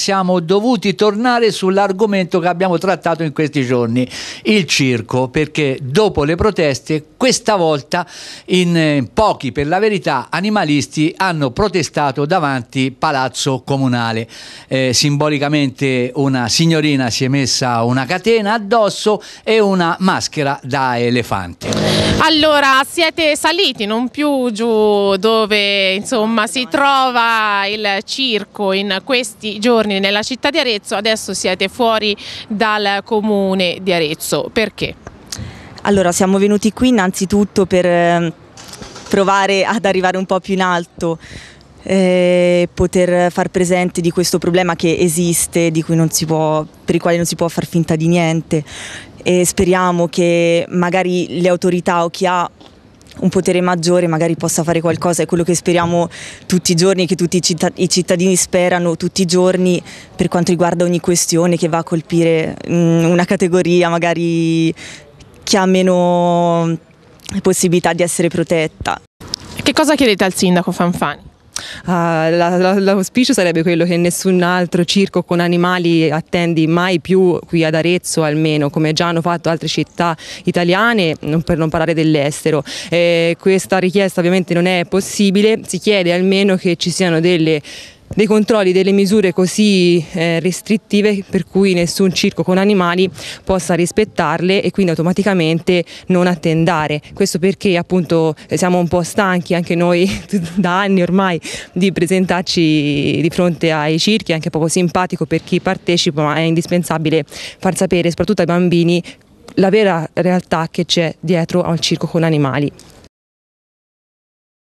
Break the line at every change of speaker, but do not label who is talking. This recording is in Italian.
siamo dovuti tornare sull'argomento che abbiamo trattato in questi giorni, il circo, perché dopo le proteste, questa volta in eh, pochi per la verità animalisti hanno protestato davanti Palazzo Comunale. Eh, simbolicamente una signorina si è messa una catena addosso e una maschera da elefante.
Allora, siete saliti non più giù dove insomma si trova il circo in questi giorni giorni nella città di Arezzo, adesso siete fuori dal comune di Arezzo. Perché?
Allora siamo venuti qui innanzitutto per ehm, provare ad arrivare un po' più in alto eh, poter far presente di questo problema che esiste, può, per il quale non si può far finta di niente e speriamo che magari le autorità o chi ha un potere maggiore magari possa fare qualcosa, è quello che speriamo tutti i giorni, che tutti i, cittadini sperano tutti i giorni per quanto riguarda ogni questione che va a colpire mm, una categoria magari che ha meno possibilità di essere protetta. Che cosa chiedete al sindaco Fanfani? Ah, la, la, l'auspicio sarebbe quello che nessun altro
circo con animali attendi mai più qui ad Arezzo almeno, come già hanno fatto altre città italiane, per non parlare dell'estero. Eh, questa richiesta ovviamente non è possibile, si chiede almeno che ci siano delle dei controlli, delle misure così eh, restrittive per cui nessun circo con animali possa rispettarle e quindi automaticamente non attendare. Questo perché appunto siamo un po' stanchi anche noi da anni ormai di presentarci di fronte ai circhi, è anche poco simpatico per chi partecipa, ma è indispensabile far sapere soprattutto ai bambini la vera realtà che c'è dietro al circo con animali.